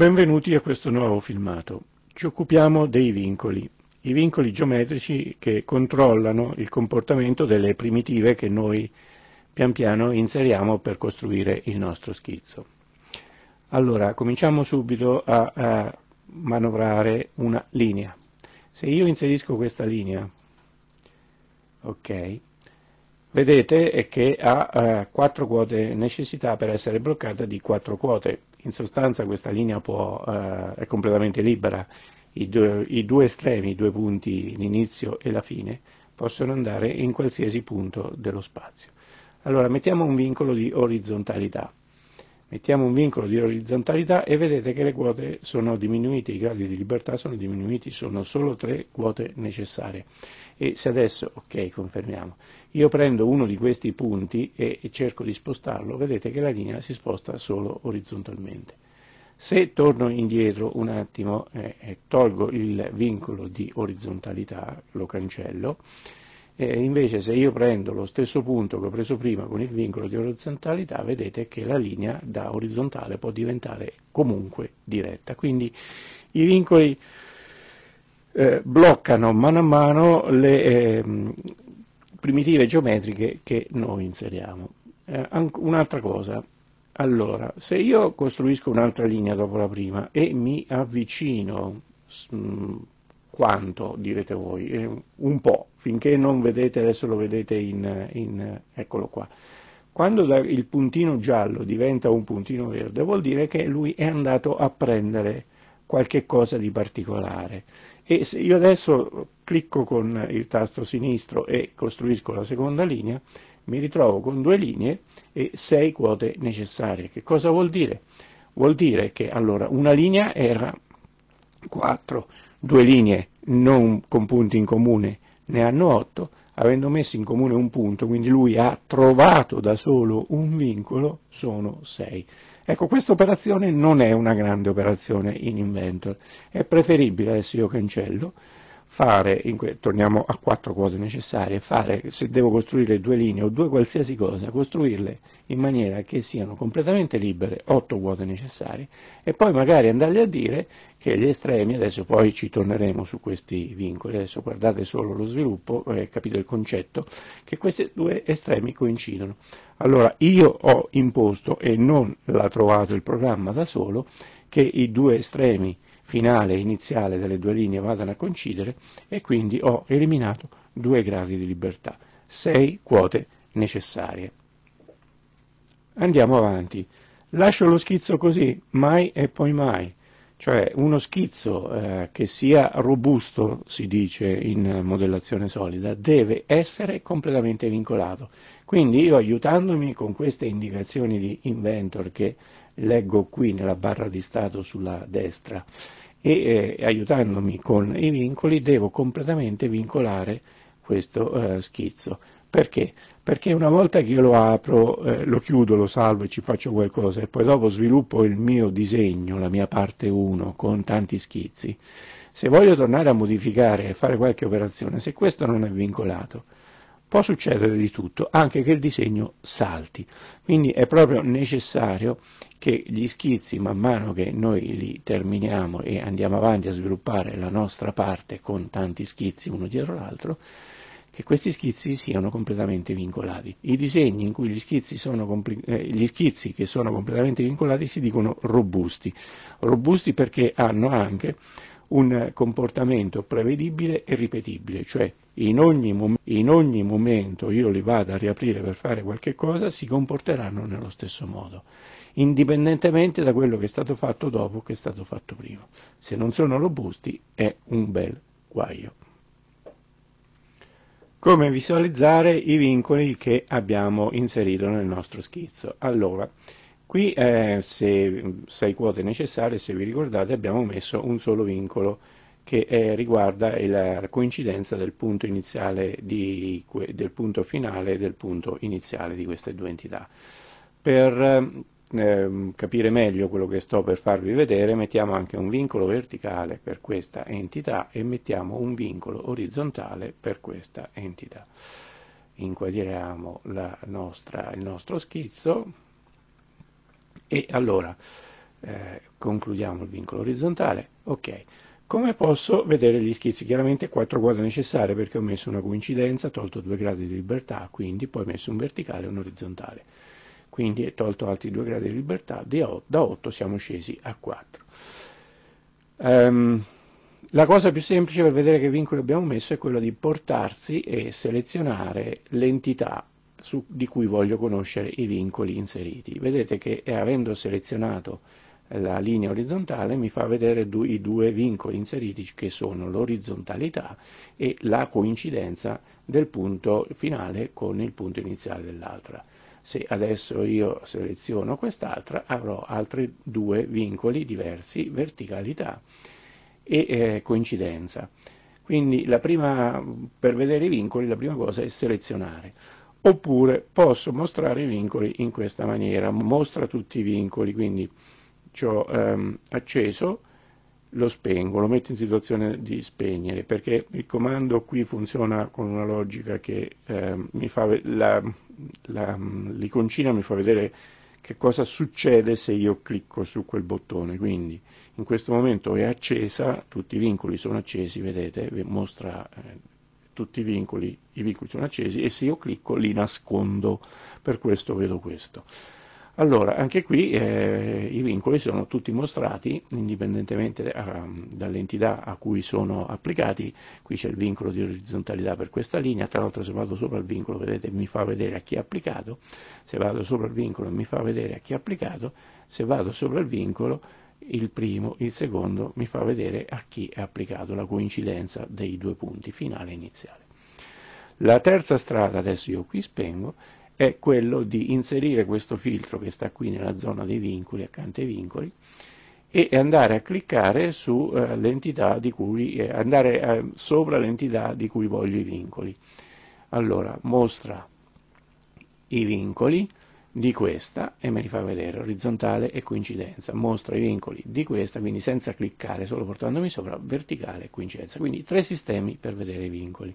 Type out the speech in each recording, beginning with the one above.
Benvenuti a questo nuovo filmato. Ci occupiamo dei vincoli, i vincoli geometrici che controllano il comportamento delle primitive che noi pian piano inseriamo per costruire il nostro schizzo. Allora, cominciamo subito a, a manovrare una linea. Se io inserisco questa linea, ok, vedete che ha eh, quattro quote necessità per essere bloccata di quattro quote in sostanza questa linea può, eh, è completamente libera, I due, i due estremi, i due punti, l'inizio e la fine, possono andare in qualsiasi punto dello spazio. Allora mettiamo un vincolo di orizzontalità. Mettiamo un vincolo di orizzontalità e vedete che le quote sono diminuite, i gradi di libertà sono diminuiti, sono solo tre quote necessarie. E se adesso, ok, confermiamo, io prendo uno di questi punti e, e cerco di spostarlo, vedete che la linea si sposta solo orizzontalmente. Se torno indietro un attimo e eh, eh, tolgo il vincolo di orizzontalità, lo cancello, eh, invece se io prendo lo stesso punto che ho preso prima con il vincolo di orizzontalità, vedete che la linea da orizzontale può diventare comunque diretta. Quindi i vincoli eh, bloccano mano a mano le eh, primitive geometriche che noi inseriamo. Eh, un'altra cosa, allora, se io costruisco un'altra linea dopo la prima e mi avvicino quanto direte voi? Eh, un po', finché non vedete, adesso lo vedete in, in eccolo qua. Quando il puntino giallo diventa un puntino verde vuol dire che lui è andato a prendere qualche cosa di particolare. E se io adesso clicco con il tasto sinistro e costruisco la seconda linea, mi ritrovo con due linee e sei quote necessarie. Che cosa vuol dire? Vuol dire che allora, una linea era 4, due linee non con punti in comune ne hanno 8, avendo messo in comune un punto, quindi lui ha trovato da solo un vincolo, sono 6. Ecco, questa operazione non è una grande operazione in Inventor, è preferibile, adesso io cancello, fare, que- torniamo a quattro quote necessarie, fare, se devo costruire due linee o due qualsiasi cosa, costruirle in maniera che siano completamente libere, otto quote necessarie, e poi magari andarle a dire che gli estremi, adesso poi ci torneremo su questi vincoli, adesso guardate solo lo sviluppo, eh, capite il concetto, che questi due estremi coincidono. Allora io ho imposto, e non l'ha trovato il programma da solo, che i due estremi finale e iniziale delle due linee vadano a coincidere e quindi ho eliminato due gradi di libertà, sei quote necessarie. Andiamo avanti. Lascio lo schizzo così, mai e poi mai, cioè uno schizzo eh, che sia robusto, si dice in modellazione solida, deve essere completamente vincolato. Quindi io aiutandomi con queste indicazioni di inventor che leggo qui nella barra di stato sulla destra, e eh, aiutandomi con i vincoli devo completamente vincolare questo eh, schizzo. Perché? Perché una volta che io lo apro, eh, lo chiudo, lo salvo e ci faccio qualcosa e poi dopo sviluppo il mio disegno, la mia parte 1 con tanti schizzi, se voglio tornare a modificare e fare qualche operazione, se questo non è vincolato, può succedere di tutto, anche che il disegno salti. Quindi è proprio necessario che gli schizzi, man mano che noi li terminiamo e andiamo avanti a sviluppare la nostra parte con tanti schizzi uno dietro l'altro, che questi schizzi siano completamente vincolati. I disegni in cui gli schizzi, compli- eh, gli schizzi che sono completamente vincolati si dicono robusti. Robusti perché hanno anche un comportamento prevedibile e ripetibile, cioè in ogni, mom- in ogni momento io li vado a riaprire per fare qualche cosa, si comporteranno nello stesso modo, indipendentemente da quello che è stato fatto dopo o che è stato fatto prima. Se non sono robusti è un bel guaio. Come visualizzare i vincoli che abbiamo inserito nel nostro schizzo? Allora, Qui, eh, se sei quote necessarie, se vi ricordate, abbiamo messo un solo vincolo che eh, riguarda la coincidenza del punto, di, del punto finale e del punto iniziale di queste due entità. Per eh, capire meglio quello che sto per farvi vedere, mettiamo anche un vincolo verticale per questa entità e mettiamo un vincolo orizzontale per questa entità. Inquadriamo nostra, il nostro schizzo e allora, eh, concludiamo il vincolo orizzontale, ok. Come posso vedere gli schizzi? Chiaramente 4 quadri necessarie perché ho messo una coincidenza, tolto due gradi di libertà, quindi poi ho messo un verticale e un orizzontale. Quindi ho tolto altri due gradi di libertà, da 8 siamo scesi a 4. Um, ehm, la cosa più semplice per vedere che vincoli abbiamo messo è quella di portarsi e selezionare l'entità su, di cui voglio conoscere i vincoli inseriti. Vedete che eh, avendo selezionato eh, la linea orizzontale mi fa vedere du, i due vincoli inseriti che sono l'orizzontalità e la coincidenza del punto finale con il punto iniziale dell'altra. Se adesso io seleziono quest'altra avrò altri due vincoli diversi, verticalità e eh, coincidenza. Quindi prima, per vedere i vincoli la prima cosa è selezionare oppure posso mostrare i vincoli in questa maniera, mostra tutti i vincoli, quindi ho ehm, acceso, lo spengo, lo metto in situazione di spegnere, perché il comando qui funziona con una logica che ehm, mi fa la, la, l'iconcina mi fa vedere che cosa succede se io clicco su quel bottone, quindi in questo momento è accesa, tutti i vincoli sono accesi, vedete, mostra eh, tutti i vincoli, i vincoli sono accesi e se io clicco li nascondo, per questo vedo questo. Allora, anche qui eh, i vincoli sono tutti mostrati, indipendentemente uh, dall'entità a cui sono applicati. Qui c'è il vincolo di orizzontalità per questa linea, tra l'altro se vado sopra il vincolo, vedete, mi fa vedere a chi è applicato. Se vado sopra il vincolo mi fa vedere a chi è applicato. Se vado sopra il vincolo il primo, il secondo mi fa vedere a chi è applicato la coincidenza dei due punti finale e iniziale. La terza strada, adesso io qui spengo, è quello di inserire questo filtro che sta qui nella zona dei vincoli, accanto ai vincoli, e andare a cliccare su, eh, di cui, eh, andare eh, sopra l'entità di cui voglio i vincoli. Allora, mostra i vincoli, di questa e me li fa vedere orizzontale e coincidenza mostra i vincoli di questa quindi senza cliccare solo portandomi sopra verticale e coincidenza quindi tre sistemi per vedere i vincoli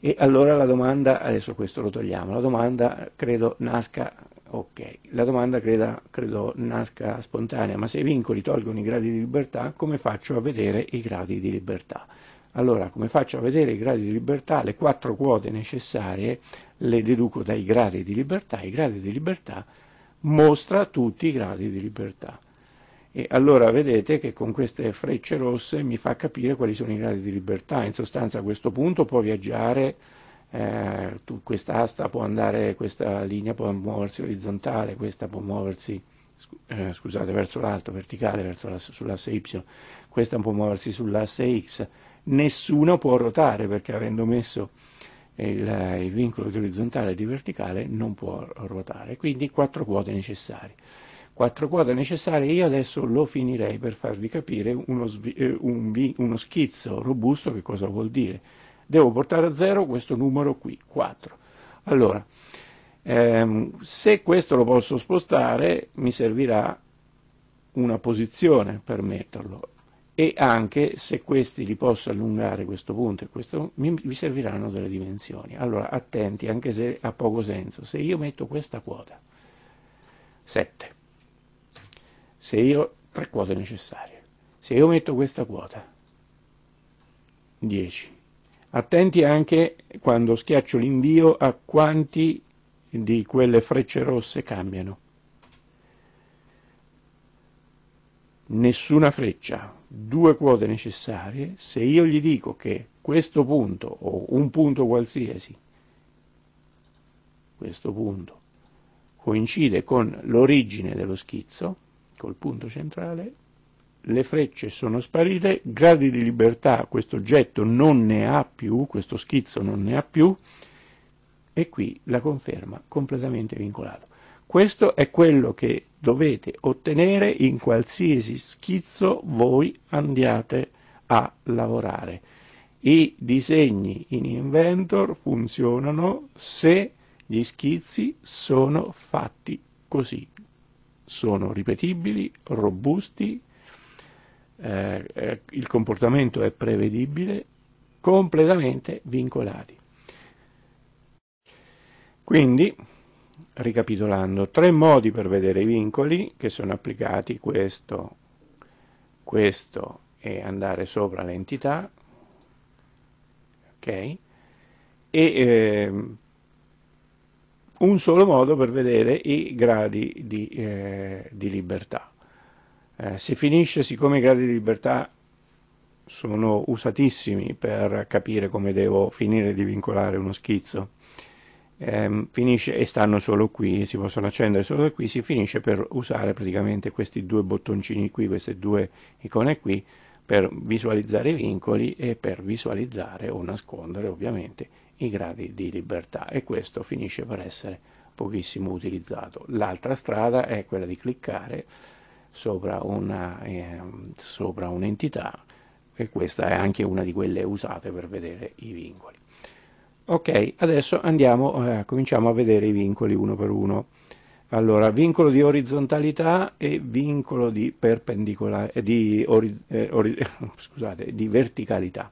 e allora la domanda adesso questo lo togliamo la domanda credo nasca ok la domanda creda, credo nasca spontanea ma se i vincoli tolgono i gradi di libertà come faccio a vedere i gradi di libertà allora, come faccio a vedere i gradi di libertà? Le quattro quote necessarie le deduco dai gradi di libertà. I gradi di libertà mostra tutti i gradi di libertà. E allora vedete che con queste frecce rosse mi fa capire quali sono i gradi di libertà. In sostanza a questo punto può viaggiare, eh, quest'asta può andare, questa linea può muoversi orizzontale, questa può muoversi eh, scusate, verso l'alto, verticale, verso sull'asse Y, questa può muoversi sull'asse X, nessuno può ruotare perché avendo messo il, eh, il vincolo di orizzontale e di verticale non può ruotare, quindi quattro quote necessarie. Quattro quote necessarie, io adesso lo finirei per farvi capire uno, eh, un, uno schizzo robusto che cosa vuol dire. Devo portare a zero questo numero qui, 4. Allora, ehm, se questo lo posso spostare mi servirà una posizione per metterlo e anche se questi li posso allungare questo punto e questo mi, mi serviranno delle dimensioni. Allora attenti anche se ha poco senso, se io metto questa quota 7, se io 3 quote necessarie, se io metto questa quota 10, attenti anche quando schiaccio l'invio a quanti di quelle frecce rosse cambiano. nessuna freccia, due quote necessarie, se io gli dico che questo punto o un punto qualsiasi, questo punto, coincide con l'origine dello schizzo, col punto centrale, le frecce sono sparite, gradi di libertà questo oggetto non ne ha più, questo schizzo non ne ha più, e qui la conferma completamente vincolato. Questo è quello che dovete ottenere in qualsiasi schizzo voi andiate a lavorare. I disegni in Inventor funzionano se gli schizzi sono fatti così. Sono ripetibili, robusti, eh, eh il comportamento è prevedibile, completamente vincolati. Quindi ricapitolando, tre modi per vedere i vincoli che sono applicati, questo, questo e andare sopra l'entità, ok? E eh, un solo modo per vedere i gradi di, eh, di libertà. Eh, si finisce, siccome i gradi di libertà sono usatissimi per capire come devo finire di vincolare uno schizzo, ehm, finisce, e stanno solo qui, si possono accendere solo da qui, si finisce per usare praticamente questi due bottoncini qui, queste due icone qui, per visualizzare i vincoli e per visualizzare o nascondere ovviamente i gradi di libertà e questo finisce per essere pochissimo utilizzato. L'altra strada è quella di cliccare sopra ehm, un'entità eh, un e questa è anche una di quelle usate per vedere i vincoli. Ok, adesso andiamo, eh, cominciamo a vedere i vincoli uno per uno. Allora, vincolo di orizzontalità e vincolo di, eh, di, eh, scusate, di verticalità.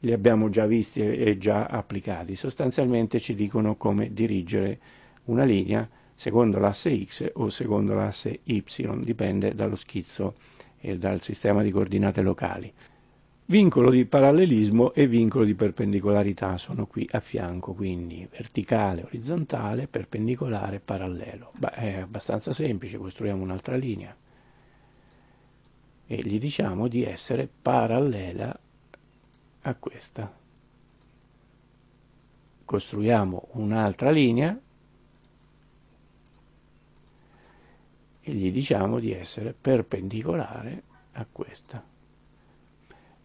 Li abbiamo già visti e già applicati. Sostanzialmente ci dicono come dirigere una linea secondo l'asse X o secondo l'asse Y, dipende dallo schizzo e dal sistema di coordinate locali. Vincolo di parallelismo e vincolo di perpendicolarità sono qui a fianco, quindi verticale, orizzontale, perpendicolare, parallelo. Beh, è abbastanza semplice, costruiamo un'altra linea e gli diciamo di essere parallela a questa. Costruiamo un'altra linea e gli diciamo di essere perpendicolare a questa.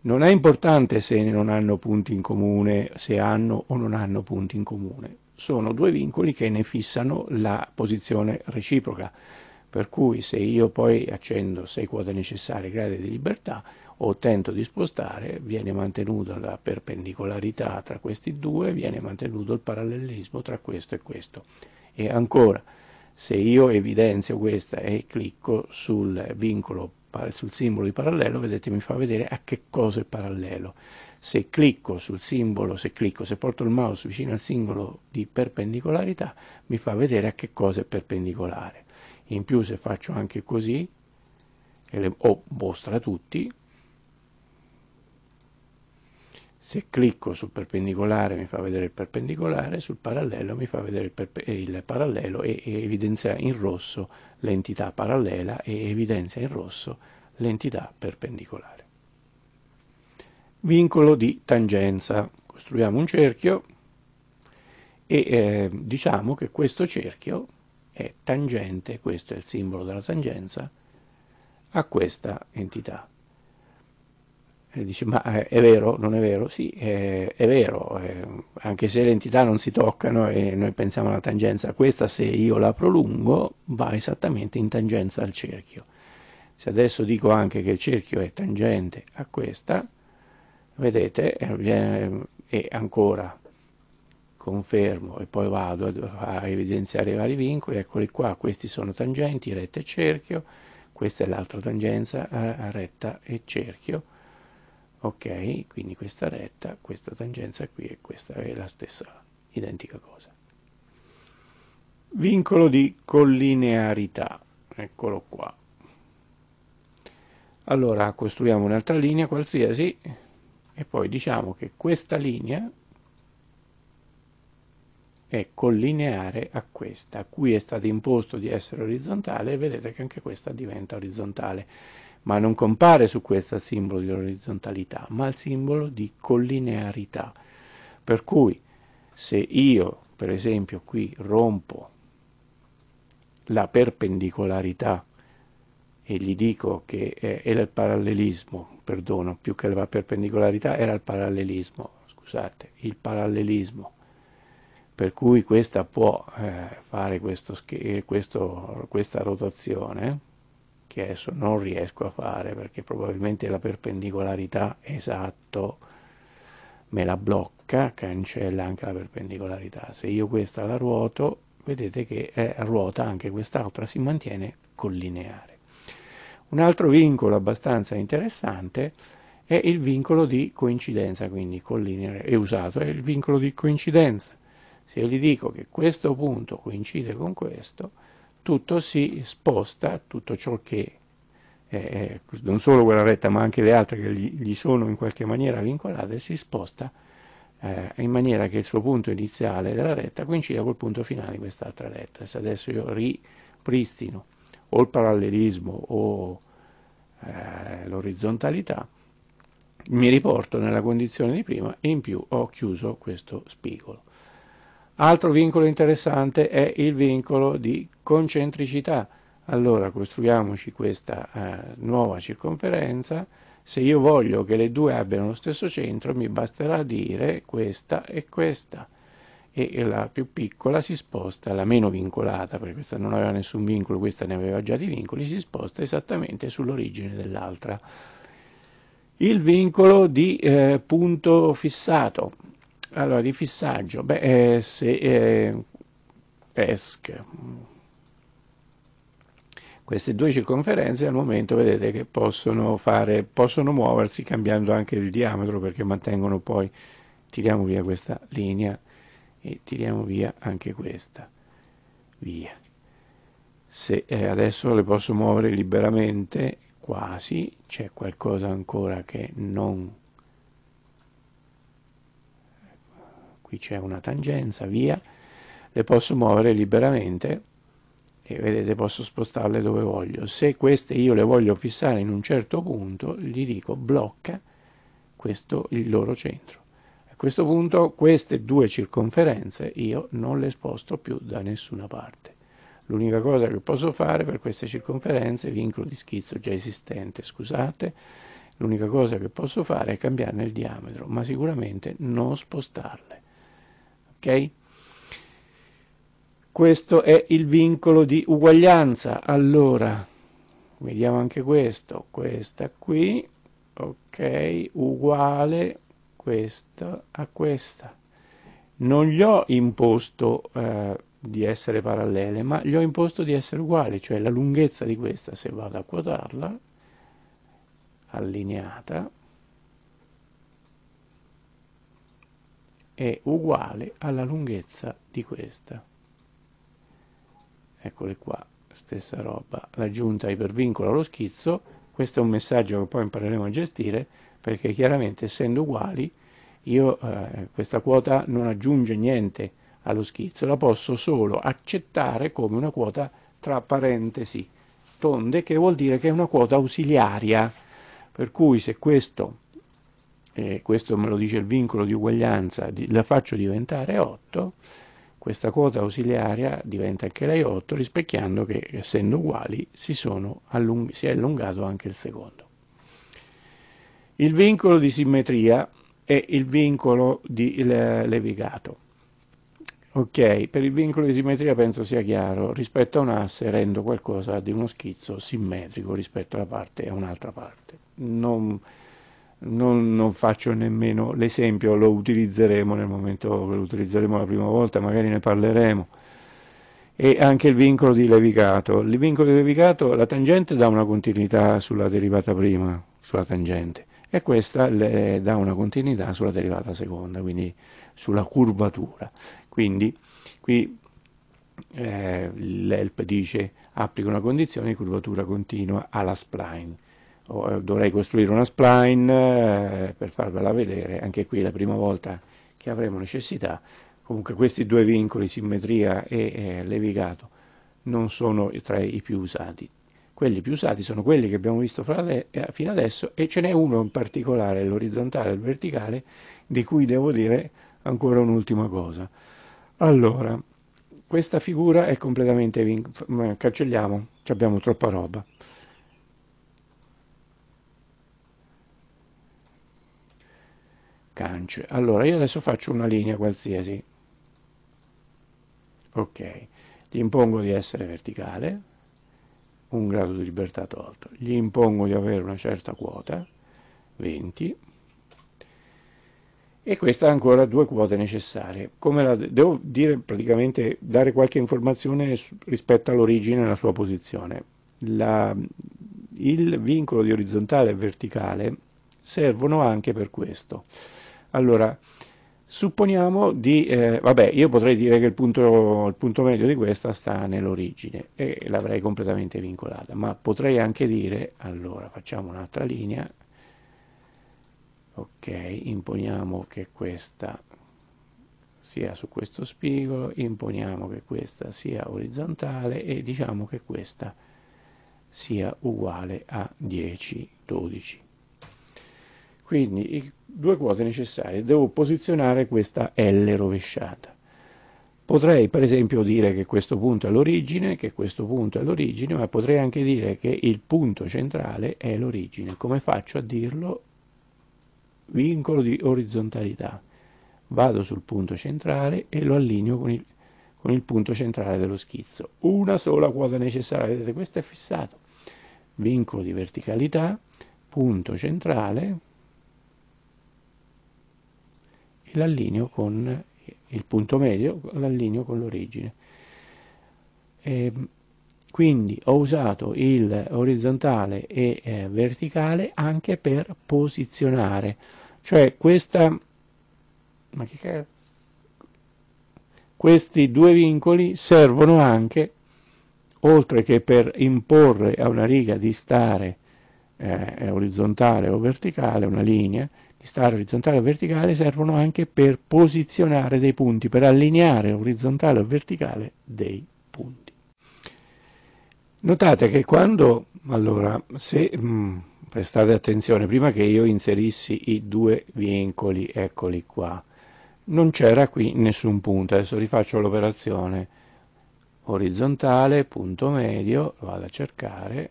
Non è importante se non hanno punti in comune, se hanno o non hanno punti in comune. Sono due vincoli che ne fissano la posizione reciproca. Per cui se io poi accendo sei quote necessarie gradi di libertà o tento di spostare, viene mantenuta la perpendicolarità tra questi due, viene mantenuto il parallelismo tra questo e questo. E ancora, se io evidenzio questa e clicco sul vincolo sul simbolo di parallelo, vedete mi fa vedere a che cosa è parallelo. Se clicco sul simbolo, se clicco, se porto il mouse vicino al simbolo di perpendicolarità, mi fa vedere a che cosa è perpendicolare. In più se faccio anche così, e le, mostra tutti, se clicco sul perpendicolare mi fa vedere il perpendicolare, sul parallelo mi fa vedere il, eh, il parallelo e, e evidenzia in rosso l'entità parallela e evidenzia in rosso l'entità perpendicolare. Vincolo di tangenza. Costruiamo un cerchio e eh, diciamo che questo cerchio è tangente, questo è il simbolo della tangenza, a questa entità. E dice, ma eh, è vero? Non è vero? Sì, è, è vero, è, eh, anche se le entità non si toccano e noi pensiamo alla tangenza, questa se io la prolungo va esattamente in tangenza al cerchio. Se adesso dico anche che il cerchio è tangente a questa, vedete, eh, e ancora confermo e poi vado a evidenziare i vari vincoli, eccoli qua, questi sono tangenti, retta e cerchio, questa è l'altra tangenza, retta e cerchio, ok quindi questa retta questa tangenza qui e questa è la stessa identica cosa vincolo di collinearità eccolo qua allora costruiamo un'altra linea qualsiasi e poi diciamo che questa linea è collineare a questa qui è stato imposto di essere orizzontale e vedete che anche questa diventa orizzontale ma non compare su questo il simbolo di orizzontalità, ma il simbolo di collinearità. Per cui se io, per esempio, qui rompo la perpendicolarità e gli dico che è, era il parallelismo, perdono, più che la perpendicolarità era il parallelismo, scusate, il parallelismo, per cui questa può eh, fare questo, questo, questa rotazione, che adesso non riesco a fare perché probabilmente la perpendicolarità esatto me la blocca, cancella anche la perpendicolarità. Se io questa la ruoto, vedete che è, eh, ruota anche quest'altra, si mantiene collineare. Un altro vincolo abbastanza interessante è il vincolo di coincidenza, quindi collineare è usato, è il vincolo di coincidenza. Se io gli dico che questo punto coincide con questo, tutto si sposta, tutto ciò che eh, non solo quella retta ma anche le altre che gli, gli sono in qualche maniera vincolate, si sposta eh, in maniera che il suo punto iniziale della retta coincida col punto finale di quest'altra retta. Se adesso io ripristino o il parallelismo o eh, l'orizzontalità, mi riporto nella condizione di prima e in più ho chiuso questo spigolo. Altro vincolo interessante è il vincolo di concentricità. Allora costruiamoci questa eh, nuova circonferenza. Se io voglio che le due abbiano lo stesso centro, mi basterà dire questa e questa. E la più piccola si sposta, la meno vincolata, perché questa non aveva nessun vincolo, questa ne aveva già di vincoli, si sposta esattamente sull'origine dell'altra. Il vincolo di eh, punto fissato allora, di fissaggio, beh, eh, se eh, ESC, queste due circonferenze al momento vedete che possono, fare, possono muoversi cambiando anche il diametro perché mantengono poi, tiriamo via questa linea e tiriamo via anche questa, via. Se eh, adesso le posso muovere liberamente, quasi, c'è qualcosa ancora che non qui c'è una tangenza, via, le posso muovere liberamente e vedete posso spostarle dove voglio. Se queste io le voglio fissare in un certo punto, gli dico blocca questo il loro centro. A questo punto queste due circonferenze io non le sposto più da nessuna parte. L'unica cosa che posso fare per queste circonferenze, vincolo di schizzo già esistente, scusate, l'unica cosa che posso fare è cambiarne il diametro, ma sicuramente non spostarle. Okay? Questo è il vincolo di uguaglianza. Allora, vediamo anche questo. Questa qui, ok, uguale questa a questa. Non gli ho imposto eh, di essere parallele, ma gli ho imposto di essere uguali, cioè la lunghezza di questa, se vado a quotarla, allineata, è uguale alla lunghezza di questa. Eccole qua, stessa roba, l'aggiunta ipervincola lo schizzo, questo è un messaggio che poi impareremo a gestire, perché chiaramente essendo uguali, io eh, questa quota non aggiunge niente allo schizzo, la posso solo accettare come una quota tra parentesi tonde, che vuol dire che è una quota ausiliaria, per cui se questo eh, questo me lo dice il vincolo di uguaglianza, la faccio diventare 8, questa quota ausiliaria diventa anche lei 8, rispecchiando che essendo uguali si, allung si è allungato anche il secondo. Il vincolo di simmetria è il vincolo di le levigato. Ok, per il vincolo di simmetria penso sia chiaro, rispetto a un asse rendo qualcosa di uno schizzo simmetrico rispetto alla parte a un'altra parte. Non non, non, faccio nemmeno l'esempio, lo utilizzeremo nel momento che lo utilizzeremo la prima volta, magari ne parleremo. E anche il vincolo di levicato. Il vincolo di levigato, la tangente dà una continuità sulla derivata prima, sulla tangente, e questa dà una continuità sulla derivata seconda, quindi sulla curvatura. Quindi qui eh, l'ELP dice applica una condizione di curvatura continua alla spline Oh, eh, dovrei costruire una spline eh, per farvela vedere, anche qui è la prima volta che avremo necessità, comunque questi due vincoli, simmetria e eh, levigato, non sono tra i più usati. Quelli più usati sono quelli che abbiamo visto fino adesso e ce n'è uno in particolare, l'orizzontale e il verticale, di cui devo dire ancora un'ultima cosa. Allora, questa figura è completamente... cancelliamo, abbiamo troppa roba. cance. Allora, io adesso faccio una linea qualsiasi. Ok, gli impongo di essere verticale, un grado di libertà tolto. Gli impongo di avere una certa quota, 20, e questa ha ancora due quote necessarie. Come la devo dire praticamente dare qualche informazione rispetto all'origine e alla sua posizione. La, il vincolo di orizzontale e verticale servono anche per questo. Allora, supponiamo di, eh, vabbè, io potrei dire che il punto, il punto medio di questa sta nell'origine e l'avrei completamente vincolata, ma potrei anche dire, allora, facciamo un'altra linea, ok, imponiamo che questa sia su questo spigolo, imponiamo che questa sia orizzontale e diciamo che questa sia uguale a 10, 12. Quindi due quote necessarie, devo posizionare questa L rovesciata. Potrei per esempio dire che questo punto è l'origine, che questo punto è l'origine, ma potrei anche dire che il punto centrale è l'origine. Come faccio a dirlo? Vincolo di orizzontalità. Vado sul punto centrale e lo allineo con il, con il punto centrale dello schizzo. Una sola quota necessaria, vedete questo è fissato. Vincolo di verticalità, punto centrale, l'allineo con il punto medio, l'allineo con l'origine. Ehm, quindi ho usato il orizzontale e eh, verticale anche per posizionare, cioè questa, ma che questi due vincoli servono anche, oltre che per imporre a una riga di stare eh, orizzontale o verticale, una linea, di stare orizzontale o verticale servono anche per posizionare dei punti, per allineare orizzontale o verticale dei punti. Notate che quando, allora, se mh, mm, prestate attenzione, prima che io inserissi i due vincoli, eccoli qua, non c'era qui nessun punto, adesso rifaccio l'operazione orizzontale, punto medio, vado a cercare,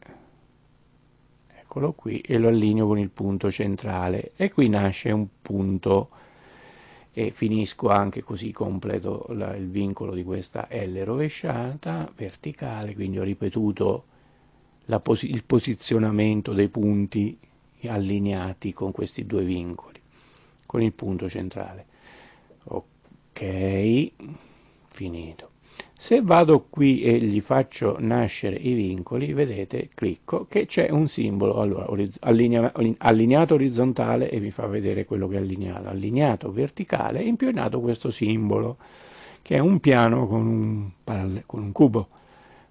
eccolo qui, e lo allineo con il punto centrale e qui nasce un punto e finisco anche così completo la, il vincolo di questa L rovesciata verticale, quindi ho ripetuto pos il posizionamento dei punti allineati con questi due vincoli, con il punto centrale. Ok, finito. Se vado qui e gli faccio nascere i vincoli, vedete, clicco, che c'è un simbolo allora, allinea, allineato orizzontale e vi fa vedere quello che è allineato, allineato verticale e nato questo simbolo, che è un piano con un, con un cubo.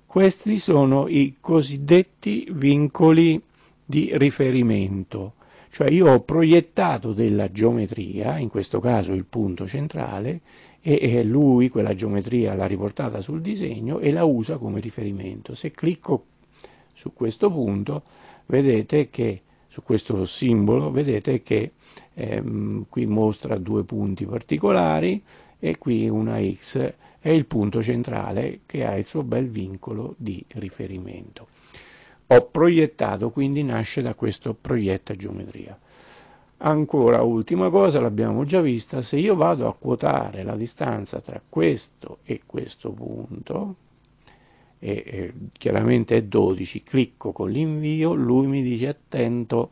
Questi sono i cosiddetti vincoli di riferimento, cioè io ho proiettato della geometria, in questo caso il punto centrale, e, e lui quella geometria l'ha riportata sul disegno e la usa come riferimento. Se clicco su questo punto vedete che su questo simbolo vedete che ehm, qui mostra due punti particolari e qui una X è il punto centrale che ha il suo bel vincolo di riferimento. Ho proiettato, quindi nasce da questo proietta geometria. Ancora ultima cosa, l'abbiamo già vista, se io vado a quotare la distanza tra questo e questo punto, e, e chiaramente è 12, clicco con l'invio, lui mi dice attento,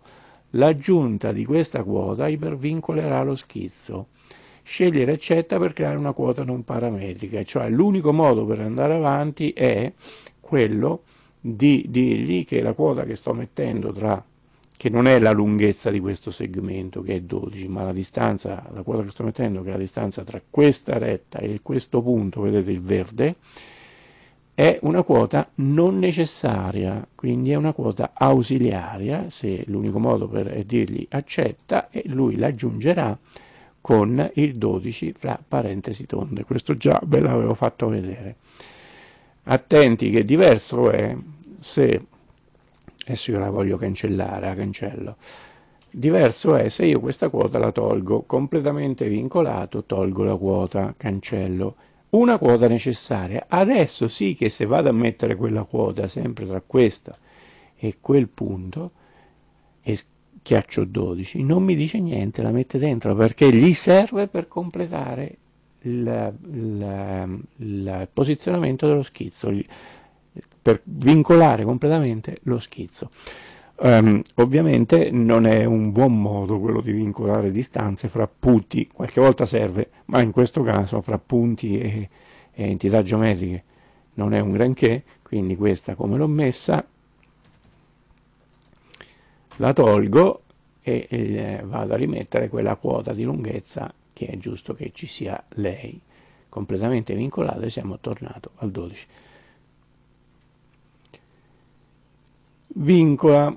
l'aggiunta di questa quota ipervincolerà lo schizzo. Scegliere accetta per creare una quota non parametrica, cioè l'unico modo per andare avanti è quello di dirgli che la quota che sto mettendo tra che non è la lunghezza di questo segmento che è 12, ma la distanza, la quota che sto mettendo, che è la distanza tra questa retta e questo punto, vedete il verde, è una quota non necessaria, quindi è una quota ausiliaria, se l'unico modo per dirgli accetta e lui l'aggiungerà con il 12 fra parentesi tonde, questo già ve l'avevo fatto vedere. Attenti che diverso è se adesso io la voglio cancellare, la cancello. Diverso è se io questa quota la tolgo, completamente vincolato, tolgo la quota, cancello. Una quota necessaria. Adesso sì che se vado a mettere quella quota sempre tra questa e quel punto, e schiaccio 12, non mi dice niente, la mette dentro perché gli serve per completare il, il, il posizionamento dello schizzo per vincolare completamente lo schizzo. Um, ovviamente non è un buon modo quello di vincolare distanze fra punti, qualche volta serve, ma in questo caso fra punti e, e entità geometriche non è un granché, quindi questa come l'ho messa, la tolgo e, e eh, vado a rimettere quella quota di lunghezza che è giusto che ci sia lei completamente vincolata e siamo tornati al 12. vincola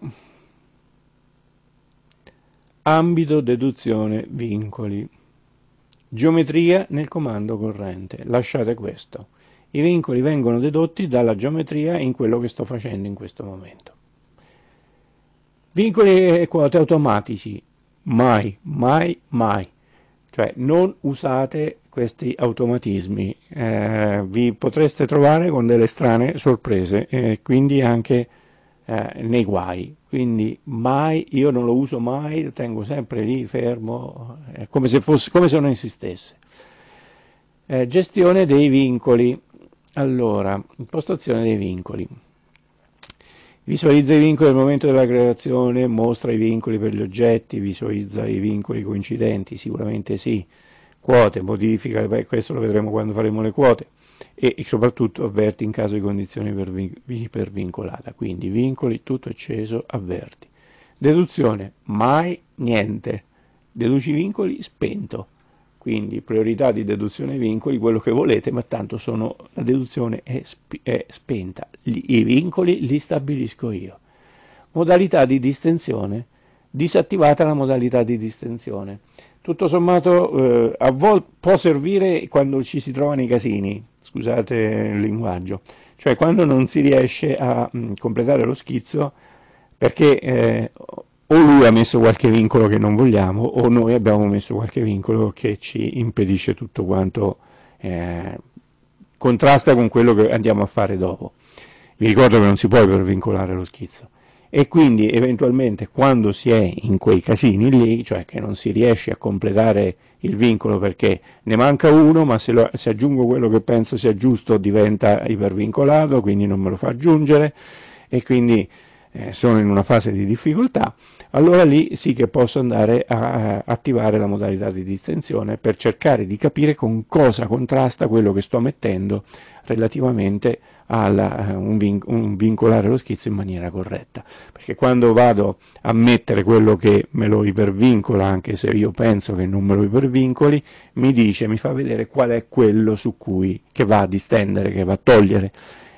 ambito deduzione vincoli geometria nel comando corrente lasciate questo i vincoli vengono dedotti dalla geometria in quello che sto facendo in questo momento vincoli e quote automatici mai mai mai cioè non usate questi automatismi eh, vi potreste trovare con delle strane sorprese eh, quindi anche eh, nei guai. Quindi mai, io non lo uso mai, lo tengo sempre lì fermo, eh, come, se fosse, come se non esistesse. Eh, gestione dei vincoli. Allora, impostazione dei vincoli. Visualizza i vincoli al momento della creazione, mostra i vincoli per gli oggetti, visualizza i vincoli coincidenti, sicuramente sì quote, modifica, beh, questo lo vedremo quando faremo le quote, e, e soprattutto avverti in caso di condizione ipervincolata, quindi vincoli, tutto acceso, avverti. Deduzione, mai niente, deduci vincoli, spento, quindi priorità di deduzione vincoli, quello che volete, ma tanto sono, la deduzione è, sp è spenta, i vincoli li stabilisco io. Modalità di distensione, disattivata la modalità di distensione tutto sommato eh, a volte può servire quando ci si trova nei casini, scusate il linguaggio, cioè quando non si riesce a mh, mm, completare lo schizzo perché eh, o lui ha messo qualche vincolo che non vogliamo o noi abbiamo messo qualche vincolo che ci impedisce tutto quanto, eh, contrasta con quello che andiamo a fare dopo. Vi ricordo che non si può ipervincolare lo schizzo e quindi eventualmente quando si è in quei casini lì, cioè che non si riesce a completare il vincolo perché ne manca uno, ma se, lo, se aggiungo quello che penso sia giusto diventa ipervincolato, quindi non me lo fa aggiungere e quindi eh, sono in una fase di difficoltà, allora lì sì che posso andare a, a attivare la modalità di distensione per cercare di capire con cosa contrasta quello che sto mettendo relativamente a a eh, un, vin, un vincolare lo schizzo in maniera corretta, perché quando vado a mettere quello che me lo ipervincola, anche se io penso che non me lo ipervincoli, mi dice, mi fa vedere qual è quello su cui che va a distendere, che va a togliere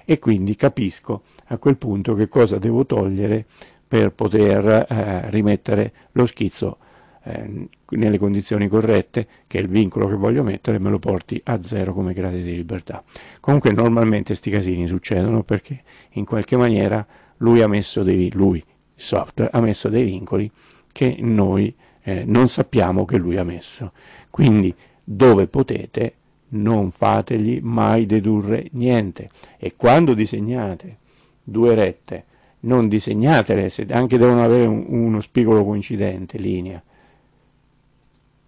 e quindi capisco a quel punto che cosa devo togliere per poter eh, rimettere lo schizzo eh, nelle condizioni corrette, che è il vincolo che voglio mettere, me lo porti a zero come grado di libertà. Comunque normalmente questi casini succedono perché in qualche maniera lui ha messo dei, lui, il software, ha messo dei vincoli che noi eh, non sappiamo che lui ha messo. Quindi dove potete non fategli mai dedurre niente e quando disegnate due rette non disegnatele, se anche devono avere un, uno spigolo coincidente, linea,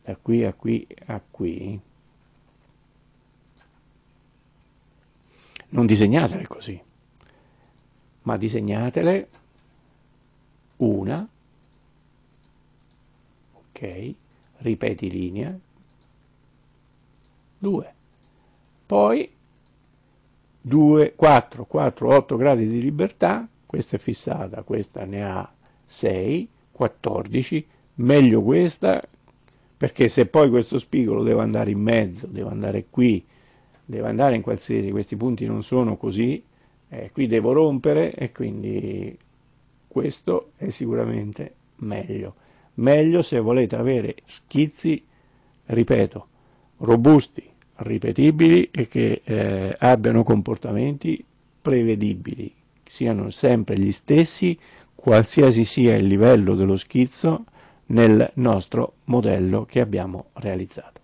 da qui a qui a qui, non disegnatele così, ma disegnatele una, ok, ripeti linea, due, poi 2, 4, 4, 8 gradi di libertà, questa è fissata, questa ne ha 6, 14, meglio questa perché se poi questo spigolo deve andare in mezzo, deve andare qui, deve andare in qualsiasi, questi punti non sono così, eh, qui devo rompere e quindi questo è sicuramente meglio. Meglio se volete avere schizzi, ripeto, robusti, ripetibili e che eh, abbiano comportamenti prevedibili, siano sempre gli stessi, qualsiasi sia il livello dello schizzo, nel nostro modello che abbiamo realizzato.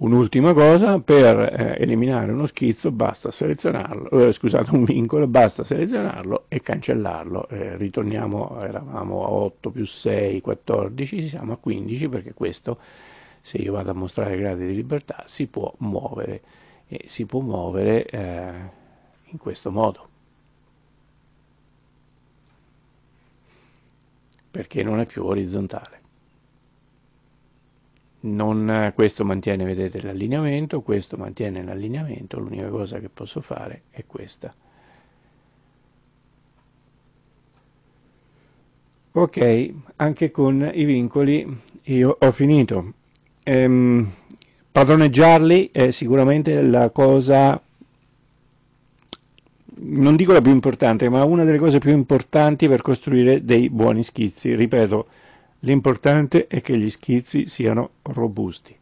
Un'ultima cosa, per eh, eliminare uno schizzo basta selezionarlo, eh, scusate un vincolo, basta selezionarlo e cancellarlo. Eh, ritorniamo, eravamo a 8 più 6, 14, siamo a 15 perché questo, se io vado a mostrare i gradi di libertà, si può muovere e si può muovere eh, in questo modo. perché non è più orizzontale. Non, eh, questo mantiene, vedete, l'allineamento, questo mantiene l'allineamento, l'unica cosa che posso fare è questa. Ok, anche con i vincoli io ho finito. Ehm, padroneggiarli è sicuramente la cosa non dico la più importante, ma una delle cose più importanti per costruire dei buoni schizzi. Ripeto, l'importante è che gli schizzi siano robusti.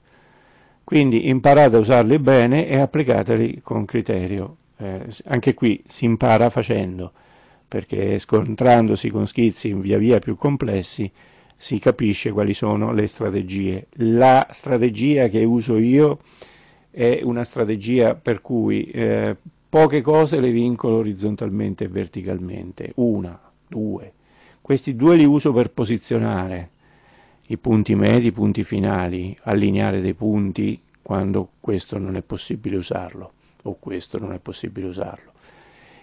Quindi imparate a usarli bene e applicateli con criterio. Eh, anche qui si impara facendo, perché scontrandosi con schizzi via via più complessi si capisce quali sono le strategie. La strategia che uso io è una strategia per cui eh, Poche cose le vincolo orizzontalmente e verticalmente, una, due. Questi due li uso per posizionare i punti medi, i punti finali, allineare dei punti quando questo non è possibile usarlo o questo non è possibile usarlo.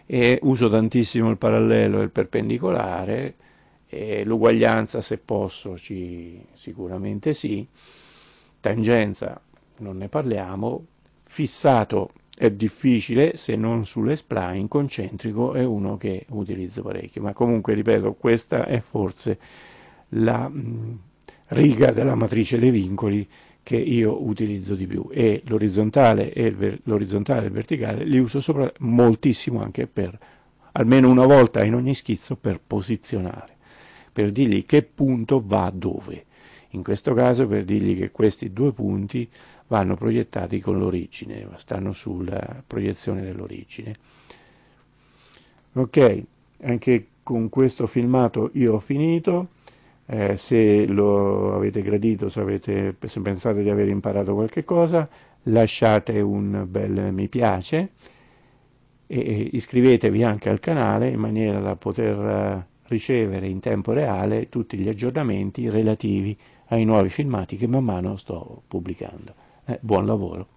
E uso tantissimo il parallelo e il perpendicolare, l'uguaglianza se posso ci, sicuramente sì, tangenza non ne parliamo, fissato è difficile se non sulle spline concentrico è uno che utilizzo parecchio ma comunque ripeto questa è forse la mh, riga della matrice dei vincoli che io utilizzo di più e l'orizzontale e il, e il verticale li uso sopra moltissimo anche per almeno una volta in ogni schizzo per posizionare per dirgli che punto va dove in questo caso per dirgli che questi due punti vanno proiettati con l'origine, stanno sulla proiezione dell'origine. Ok, anche con questo filmato io ho finito, eh, se lo avete gradito, se, avete, se pensate di aver imparato qualche cosa, lasciate un bel mi piace e iscrivetevi anche al canale in maniera da poter eh, ricevere in tempo reale tutti gli aggiornamenti relativi ai nuovi filmati che man mano sto pubblicando. Eh, buon lavoro.